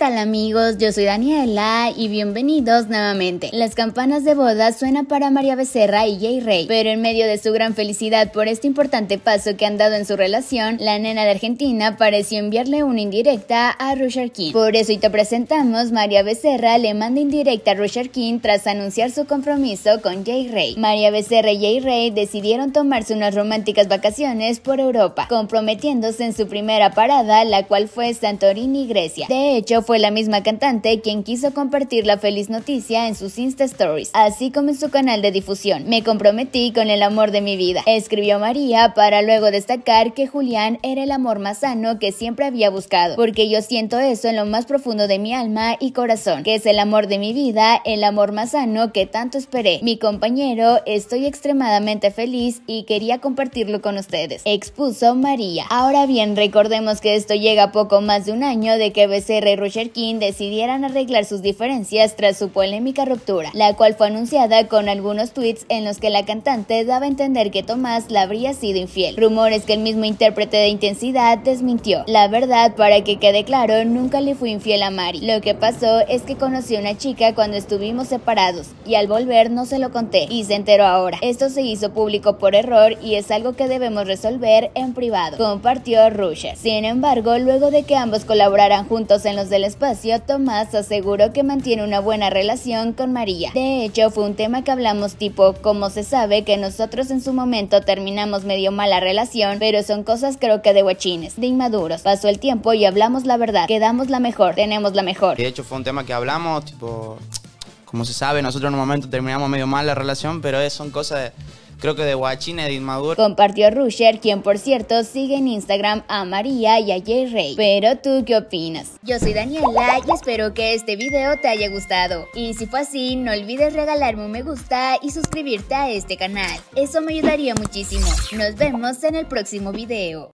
tal amigos? Yo soy Daniela y bienvenidos nuevamente. Las campanas de boda suenan para María Becerra y Jay Rey, pero en medio de su gran felicidad por este importante paso que han dado en su relación, la nena de Argentina pareció enviarle una indirecta a Rusher King. Por eso hoy te presentamos, María Becerra le manda indirecta a Rusher King tras anunciar su compromiso con Jay Rey. María Becerra y Jay Rey decidieron tomarse unas románticas vacaciones por Europa, comprometiéndose en su primera parada, la cual fue Santorini, Grecia. De hecho, fue fue la misma cantante quien quiso compartir la feliz noticia en sus Insta Stories, así como en su canal de difusión. Me comprometí con el amor de mi vida, escribió María para luego destacar que Julián era el amor más sano que siempre había buscado, porque yo siento eso en lo más profundo de mi alma y corazón, que es el amor de mi vida, el amor más sano que tanto esperé. Mi compañero, estoy extremadamente feliz y quería compartirlo con ustedes, expuso María. Ahora bien, recordemos que esto llega poco más de un año de que BCR... Roger decidieran arreglar sus diferencias tras su polémica ruptura, la cual fue anunciada con algunos tweets en los que la cantante daba a entender que Tomás la habría sido infiel. Rumores que el mismo intérprete de intensidad desmintió. La verdad, para que quede claro, nunca le fui infiel a Mari. Lo que pasó es que conocí a una chica cuando estuvimos separados y al volver no se lo conté y se enteró ahora. Esto se hizo público por error y es algo que debemos resolver en privado, compartió Rusher. Sin embargo, luego de que ambos colaboraran juntos en los de espacio, Tomás aseguró que mantiene una buena relación con María. De hecho, fue un tema que hablamos tipo, como se sabe que nosotros en su momento terminamos medio mala relación, pero son cosas creo que de guachines, de inmaduros. Pasó el tiempo y hablamos la verdad, quedamos la mejor, tenemos la mejor. De hecho, fue un tema que hablamos, tipo, como se sabe, nosotros en un momento terminamos medio mala relación, pero son cosas de creo que de Guachín, Edith Maduro. Compartió Rusher, quien por cierto sigue en Instagram a María y a Jay Rey. Pero tú, ¿qué opinas? Yo soy Daniela y espero que este video te haya gustado. Y si fue así, no olvides regalarme un me gusta y suscribirte a este canal. Eso me ayudaría muchísimo. Nos vemos en el próximo video.